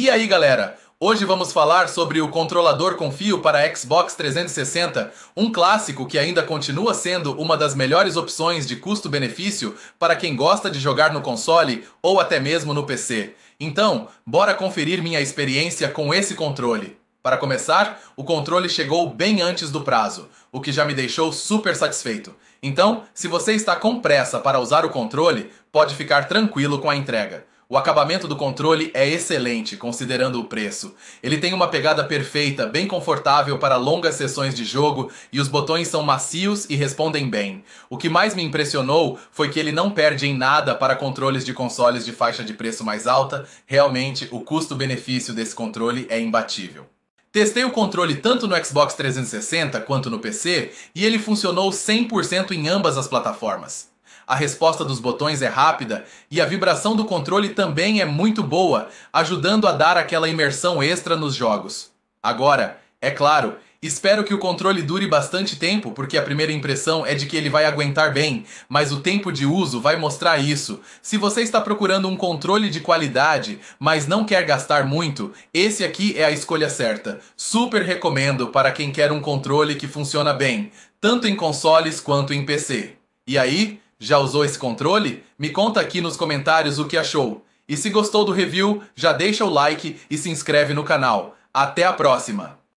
E aí galera, hoje vamos falar sobre o controlador com fio para Xbox 360, um clássico que ainda continua sendo uma das melhores opções de custo-benefício para quem gosta de jogar no console ou até mesmo no PC. Então, bora conferir minha experiência com esse controle. Para começar, o controle chegou bem antes do prazo, o que já me deixou super satisfeito. Então, se você está com pressa para usar o controle, pode ficar tranquilo com a entrega. O acabamento do controle é excelente, considerando o preço. Ele tem uma pegada perfeita, bem confortável para longas sessões de jogo e os botões são macios e respondem bem. O que mais me impressionou foi que ele não perde em nada para controles de consoles de faixa de preço mais alta. Realmente, o custo-benefício desse controle é imbatível. Testei o controle tanto no Xbox 360 quanto no PC e ele funcionou 100% em ambas as plataformas. A resposta dos botões é rápida e a vibração do controle também é muito boa, ajudando a dar aquela imersão extra nos jogos. Agora, é claro, espero que o controle dure bastante tempo, porque a primeira impressão é de que ele vai aguentar bem, mas o tempo de uso vai mostrar isso. Se você está procurando um controle de qualidade, mas não quer gastar muito, esse aqui é a escolha certa. Super recomendo para quem quer um controle que funciona bem, tanto em consoles quanto em PC. E aí? Já usou esse controle? Me conta aqui nos comentários o que achou. E se gostou do review, já deixa o like e se inscreve no canal. Até a próxima!